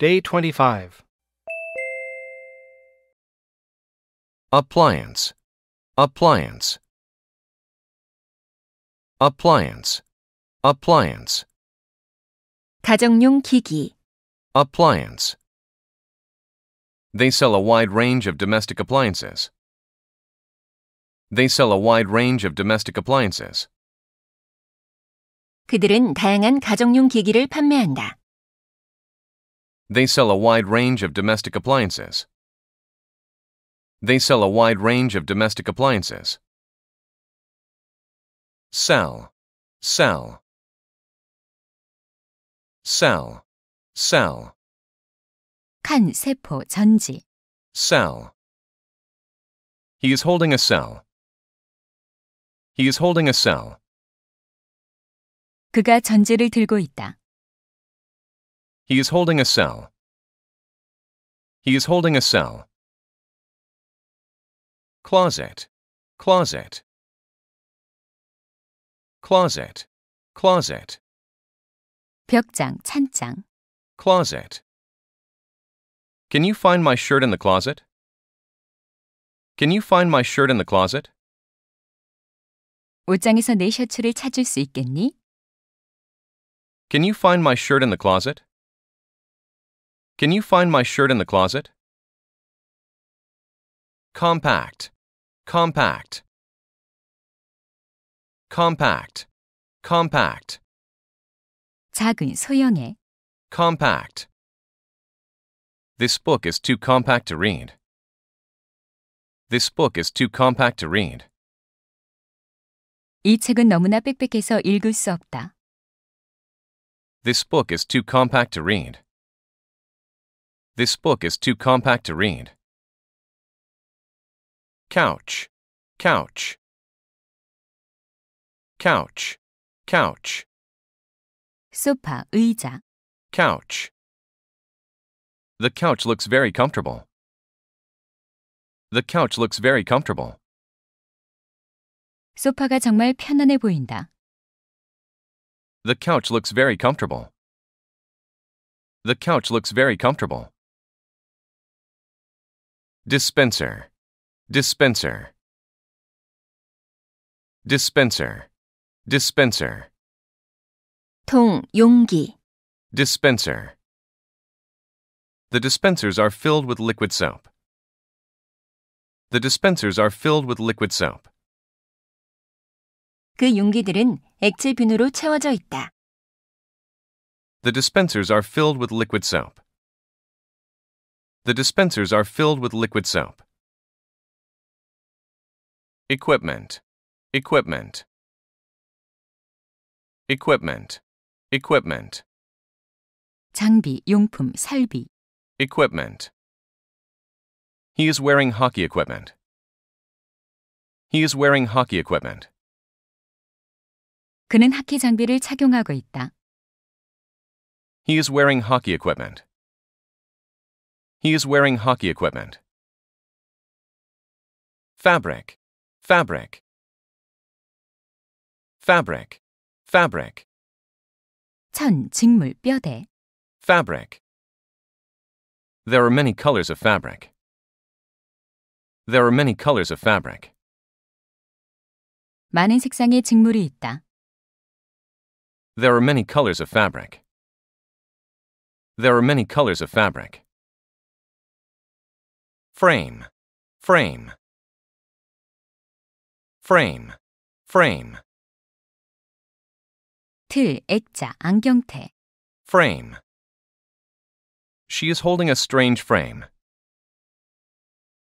Day 25. Appliance. Appliance. Appliance. Appliance. 가정용 기기. Appliance. They sell a wide range of domestic appliances. They sell a wide range of domestic appliances. 그들은 다양한 가정용 기기를 판매한다. They sell a wide range of domestic appliances. They sell a wide range of domestic appliances. Sell, sell, sell, sell. Cell. He is holding a cell. He is holding a cell. 그가 전지를 들고 있다. He is holding a cell. He is holding a cell. Closet, closet, closet, closet. 벽장, 찬장. Closet. Can you find my shirt in the closet? Can you find my shirt in the closet? 옷장에서 내 셔츠를 찾을 수 있겠니? Can you find my shirt in the closet? Can you find my shirt in the closet? Compact, compact, compact, compact. 작은 소형의 compact. This book is too compact to read. This book is too compact to read. 이 책은 너무나 빽빽해서 읽을 수 없다. This book is too compact to read. This book is too compact to read. Couch, couch, couch, couch. Sofa, 의자. Couch. The couch looks very comfortable. The couch looks very comfortable. 소파가 정말 편안해 보인다. The couch looks very comfortable. The couch looks very comfortable. Dispenser. Dispenser. Dispenser. Dispenser. 통, 용기. Dispenser. The dispensers are filled with liquid soap. The dispensers are filled with liquid soap. 그 용기들은 액체 비누로 채워져 있다. The dispensers are filled with liquid soap. The dispensers are filled with liquid soap. Equipment. Equipment. Equipment. Equipment. 장비, 용품, 설비. Equipment. He is wearing hockey equipment. He is wearing hockey equipment. 그는 하키 장비를 착용하고 있다. He is wearing hockey equipment. He is wearing hockey equipment. Fabric, fabric, fabric, fabric. 천, 직물, 뼈대. Fabric. There are many colors of fabric. There are many colors of fabric. 많은 색상의 직물이 있다. There are many colors of fabric. There are many colors of fabric frame, frame, frame, frame. 틀, 액자, 안경테. Frame. She is holding a strange frame.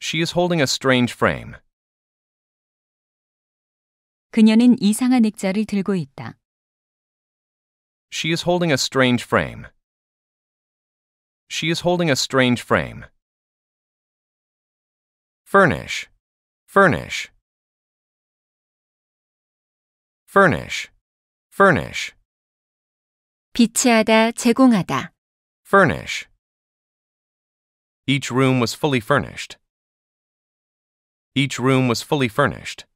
She is holding a strange frame. 그녀는 이상한 액자를 들고 있다. She is holding a strange frame. She is holding a strange frame. Furnish. Furnish. Furnish. Furnish. 비치하다, 제공하다. Furnish. Each room was fully furnished. Each room was fully furnished.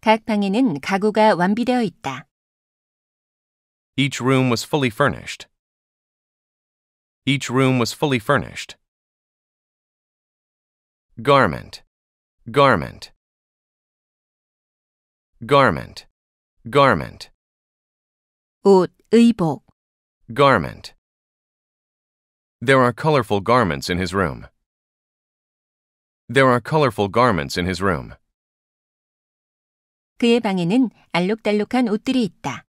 각 방에는 가구가 완비되어 있다. Each room was fully furnished. Each room was fully furnished garment, garment, garment, garment. 옷, 의복. Garment. There are colorful garments in his room. There are colorful garments in his room. 그의 방에는 알록달록한 옷들이 있다.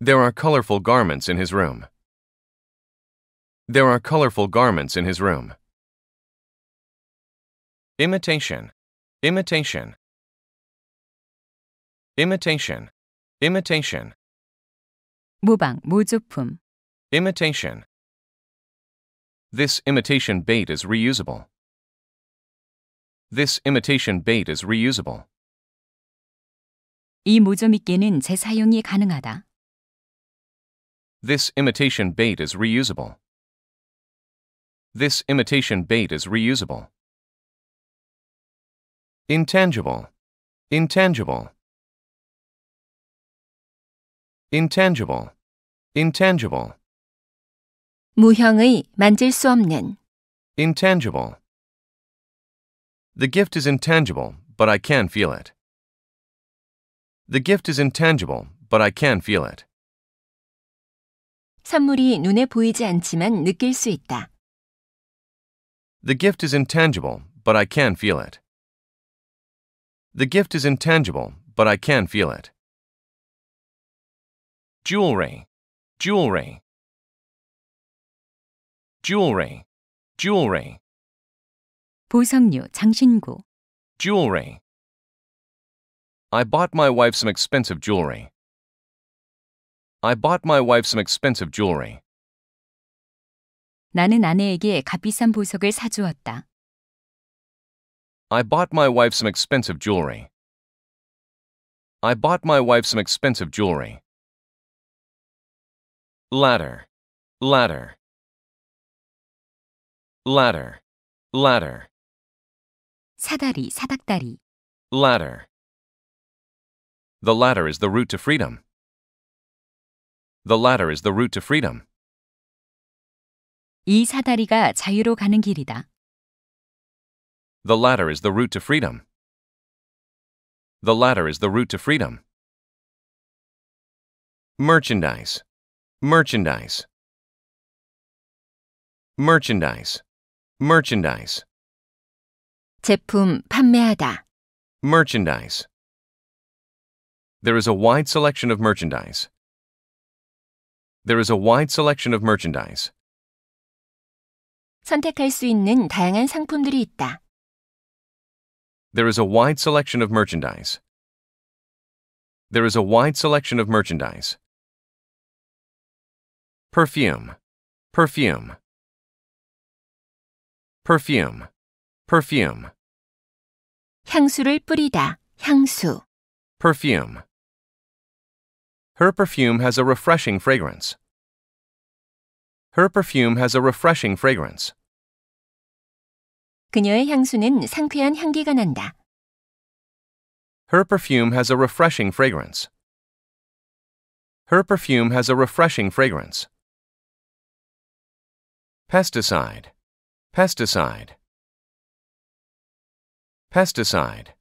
There are colorful garments in his room. There are colorful garments in his room imitation, imitation, imitation, imitation. 무방 무조품. Imitation. This imitation bait is reusable. This imitation bait is reusable. 이 모조미끼는 재사용이 가능하다. This imitation bait is reusable. This imitation bait is reusable. Intangible. Intangible. Intangible. Intangible. 무형의 만질 수 없는 Intangible. The gift is intangible, but I can feel it. The gift is intangible, but I can feel it. 선물이 눈에 보이지 않지만 느낄 수 있다. The gift is intangible, but I can feel it. The gift is intangible, but I can feel it. Jewelry, jewelry, jewelry, jewelry. 보석류, 장신구. Jewelry. I bought my wife some expensive jewelry. I bought my wife some expensive jewelry. 나는 아내에게 값비싼 보석을 사주었다. I bought my wife some expensive jewelry. I bought my wife some expensive jewelry. Ladder, ladder, ladder, ladder. 사다리, 사닥다리. Ladder. The ladder is the route to freedom. The ladder is the route to freedom. 이 사다리가 자유로 가는 길이다. The latter is the route to freedom. The latter is the route to freedom. Merchandise. Merchandise. Merchandise. Merchandise. 제품 판매하다. Merchandise. There is a wide selection of merchandise. There is a wide selection of merchandise. 선택할 수 있는 다양한 상품들이 있다. There is a wide selection of merchandise. There is a wide selection of merchandise. Perfume, perfume, perfume, perfume. 향수를 뿌리다, 향수. Perfume. Her perfume has a refreshing fragrance. Her perfume has a refreshing fragrance. 그녀의 향수는 상쾌한 향기가 난다. Her perfume has a refreshing fragrance. Her perfume has a refreshing fragrance. Pesticide. Pesticide. Pesticide.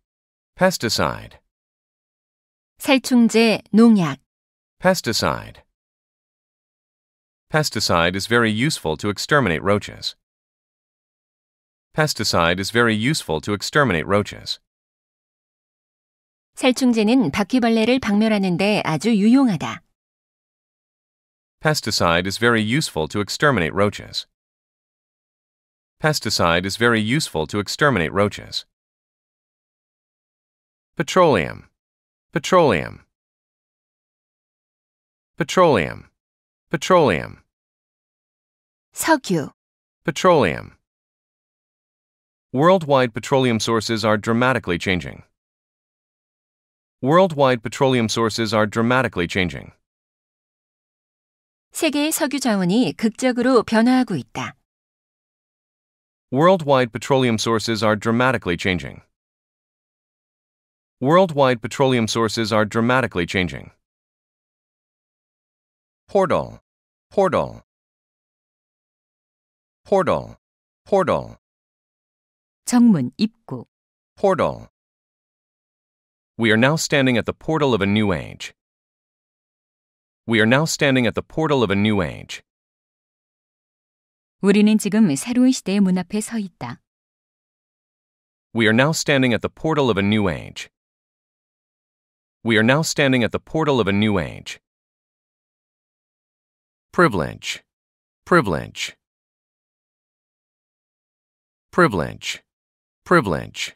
Pesticide. 살충제, 농약. Pesticide. Pesticide is very useful to exterminate roaches pesticide is very useful to exterminate roaches. 살충제는 바퀴벌레를 박멸하는 데 아주 유용하다. Pesticide is very useful to exterminate roaches. Pesticide is very useful to exterminate roaches. Petroleum. Petroleum. Petroleum. Petroleum. 석유. Petroleum. Worldwide petroleum sources are dramatically changing. Worldwide petroleum sources are dramatically changing. 세계의 석유 자원이 극적으로 변화하고 있다. Worldwide petroleum sources are dramatically changing. Worldwide petroleum sources are dramatically changing. Portal, portal, portal, portal, portal. 정문 입구 portal. We are now standing at the portal of a new age. We are now standing at the portal of a new age. 우리는 지금 새로운 시대의 문 앞에 서 있다. We are now standing at the portal of a new age. We are now standing at the portal of a new age. Privilege. Privilege. Privilege privilege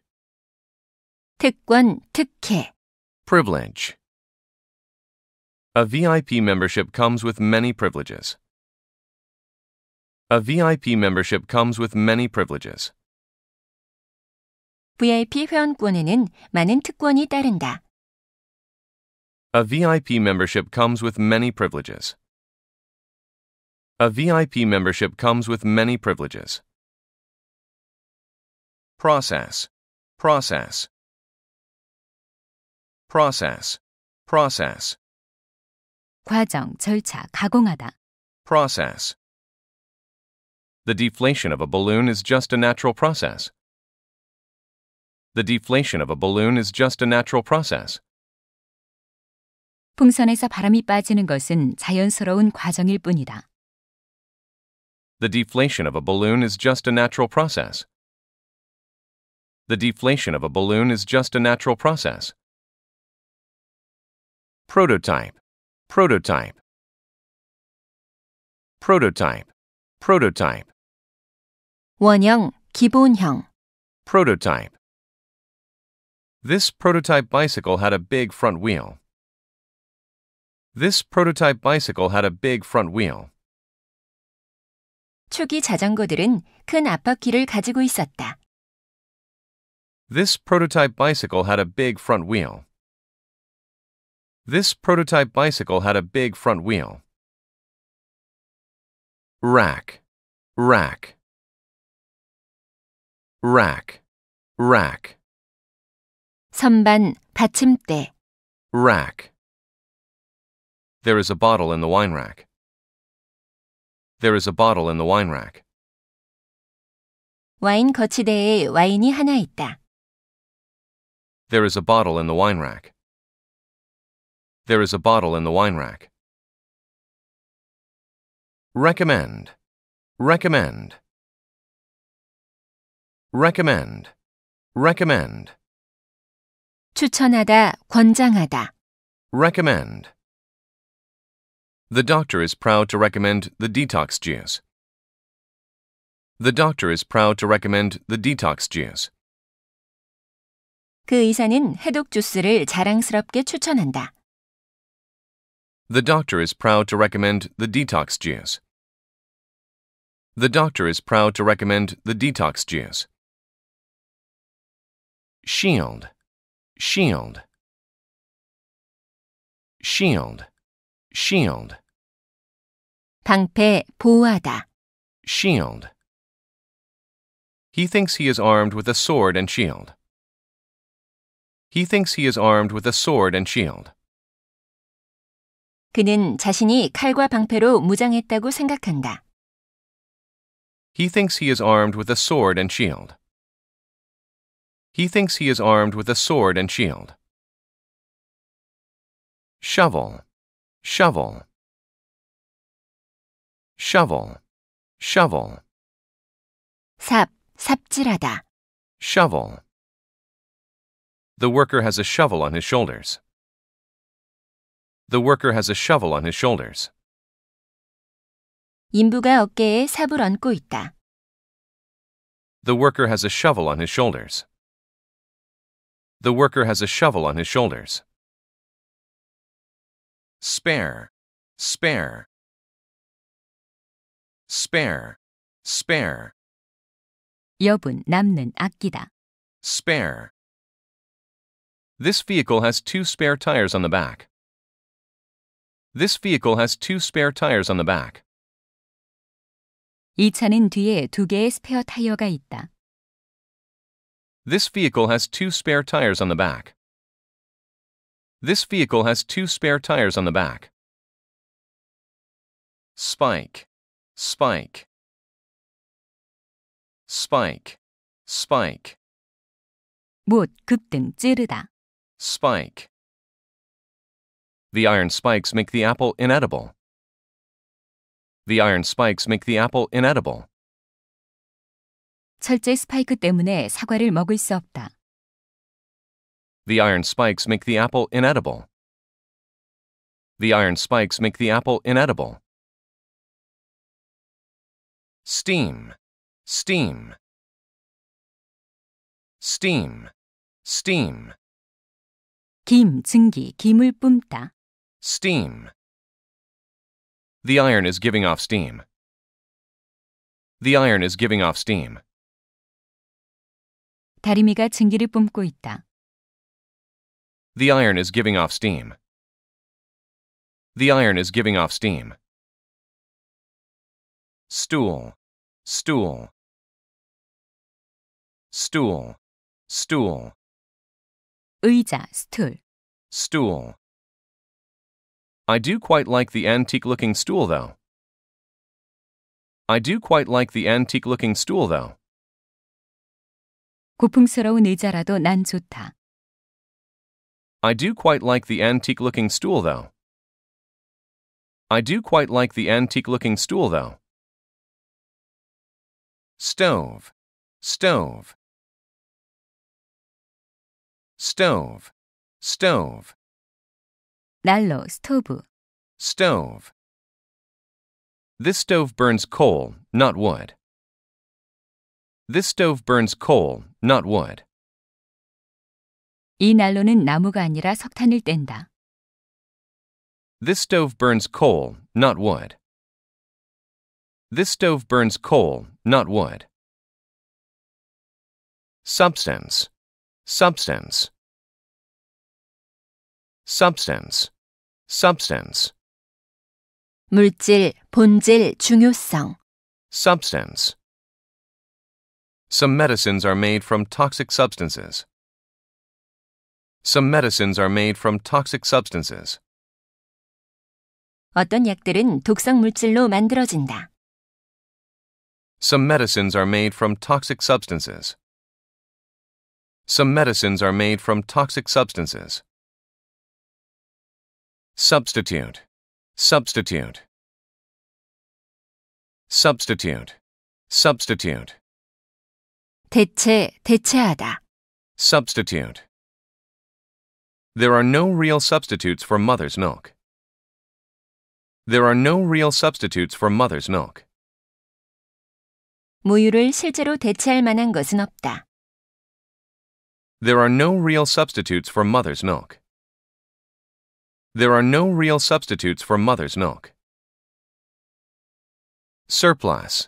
특권, 특혜 privilege A VIP membership comes with many privileges. A VIP membership comes with many privileges. VIP 회원권에는 많은 특권이 따른다. A VIP membership comes with many privileges. A VIP membership comes with many privileges process, process, process, process. 과정, 절차, 가공하다. process. The deflation of a balloon is just a natural process. The deflation of a balloon is just a natural process. 풍선에서 바람이 빠지는 것은 자연스러운 과정일 뿐이다. The deflation of a balloon is just a natural process. The deflation of a balloon is just a natural process. Prototype, prototype, prototype, prototype. 원형, 기본형. Prototype. This prototype bicycle had a big front wheel. This prototype bicycle had a big front wheel. 초기 자전거들은 큰 앞바퀴를 가지고 있었다. This prototype bicycle had a big front wheel. This prototype bicycle had a big front wheel. Rack, rack, rack, rack. 선반, 받침대. Rack. There is a bottle in the wine rack. There is a bottle in the wine rack. 와인 거치대에 와인이 하나 있다. There is a bottle in the wine rack. There is a bottle in the wine rack. Recommend. Recommend. Recommend. Recommend. 추천하다, 권장하다. Recommend. The doctor is proud to recommend the detox juice. The doctor is proud to recommend the detox juice. 그 의사는 해독 주스를 자랑스럽게 추천한다. The doctor is proud to recommend the detox juice. The doctor is proud to recommend the detox juice. Shield, shield, shield, shield. 방패, 보호하다. Shield. He thinks he is armed with a sword and shield. He thinks he is armed with a sword and shield. 그는 자신이 칼과 방패로 무장했다고 생각한다. He thinks he is armed with a sword and shield. He thinks he is armed with a sword and shield. Shovel, shovel, shovel, shovel. 삽, 삽질하다. shovel. The worker has a shovel on his shoulders. The worker has a shovel on his shoulders. 인부가 어깨에 삽을 얹고 있다. The worker has a shovel on his shoulders. The worker has a shovel on his shoulders. Spare, spare, spare, spare. 여분 남는 아끼다. spare, this vehicle has two spare tires on the back. This vehicle has two spare tires on the back. 이 차는 뒤에 두 개의 스페어 타이어가 있다. This vehicle has two spare tires on the back. This vehicle has two spare tires on the back. Spike, spike, spike, spike. 못, 급등, 찌르다. Spike. The iron spikes make the apple inedible. The iron spikes make the apple inedible. 철제 스파이크 때문에 사과를 먹을 수 없다. The iron spikes make the apple inedible. The iron spikes make the apple inedible. Steam, steam, steam, steam. 김, 증기, 김을 뿜다. Steam. The iron is giving off steam. The iron is giving off steam. 다리미가 증기를 뿜고 있다. The iron is giving off steam. The iron is giving off steam. Stool, stool, stool, stool. 의자, stool. Stool. I do quite like the antique looking stool though. I do quite like the antique looking stool though. 고풍스러운 의자라도 난 좋다. I do quite like the antique looking stool though. I do quite like the antique looking stool though. Stove. Stove stove, stove. 난로, stove. Stove. This stove burns coal, not wood. This stove burns coal, not wood. 이 난로는 나무가 아니라 석탄을 뗀다. This stove burns coal, not wood. This stove burns coal, not wood. Substance substance substance substance 물질, 본질, 중요성 substance Some medicines are made from toxic substances. Some medicines are made from toxic substances. 어떤 약들은 독성 물질로 만들어진다. Some medicines are made from toxic substances. Some medicines are made from toxic substances. Substitute. Substitute. Substitute. Substitute. 대체, 대체하다. Substitute. There are no real substitutes for mother's milk. There are no real substitutes for mother's milk. 무유를 실제로 대체할 만한 것은 없다. There are no real substitutes for mother's milk. There are no real substitutes for mother's milk. Surplus.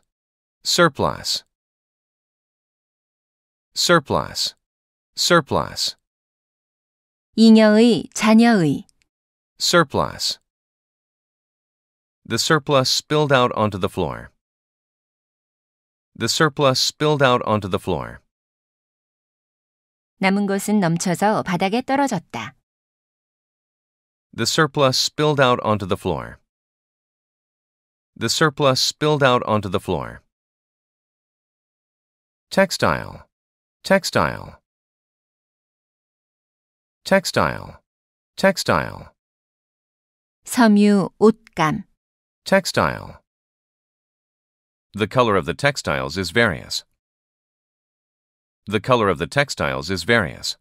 Surplus. Surplus. Surplus. 잉여의, 자녀의. Surplus. The surplus spilled out onto the floor. The surplus spilled out onto the floor. 남은 것은 넘쳐서 바닥에 떨어졌다. The surplus spilled out onto the floor. The surplus spilled out onto the floor. Textile. Textile. Textile. Textile. 섬유, 옷감. Textile. The color of the textiles is various. The color of the textiles is various.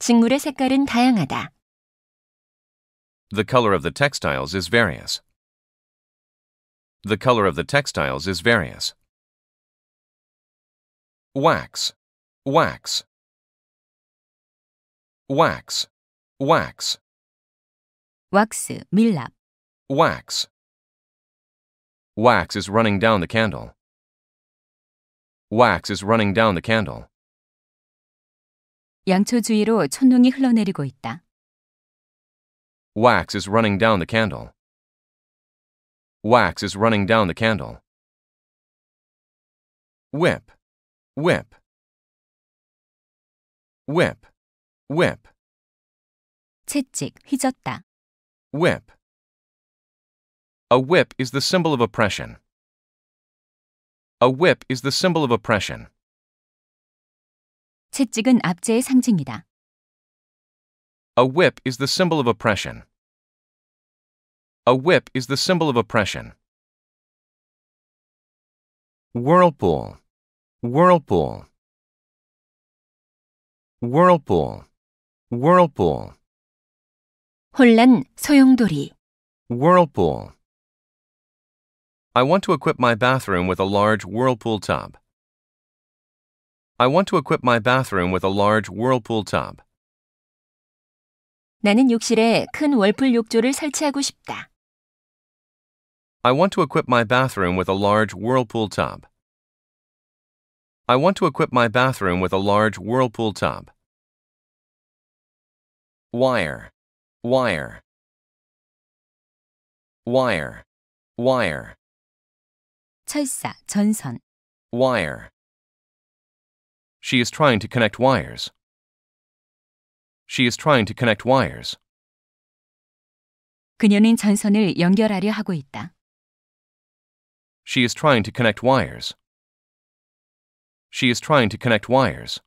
직물의 색깔은 다양하다. The color of the textiles is various. The color of the textiles is various. Wax, wax, wax, wax. Wax, 밀랍. Wax. Wax is running down the candle. Wax is running down the candle. 양초 주위로 촛농이 흘러내리고 있다. Wax is running down the candle. Wax is running down the candle. Whip, whip, whip, whip. 채찍, 휘젓다. Whip. A whip is the symbol of oppression. A whip is the symbol of oppression. 채찍은 압제의 상징이다. A whip is the symbol of oppression. A whip is the symbol of oppression. Whirlpool, whirlpool, whirlpool, whirlpool. 혼란 소용돌이. Whirlpool. I want to equip my bathroom with a large whirlpool tub. I want to equip my bathroom with a large whirlpool tub. 나는 욕실에 큰 월풀 욕조를 설치하고 싶다. I want to equip my bathroom with a large whirlpool tub. I want to equip my bathroom with a large whirlpool tub. Wire, wire, wire, wire. 철사, 전선. Wire. She is trying to connect wires. She is trying to connect wires. 그녀는 전선을 연결하려 하고 있다. She is trying to connect wires. She is trying to connect wires.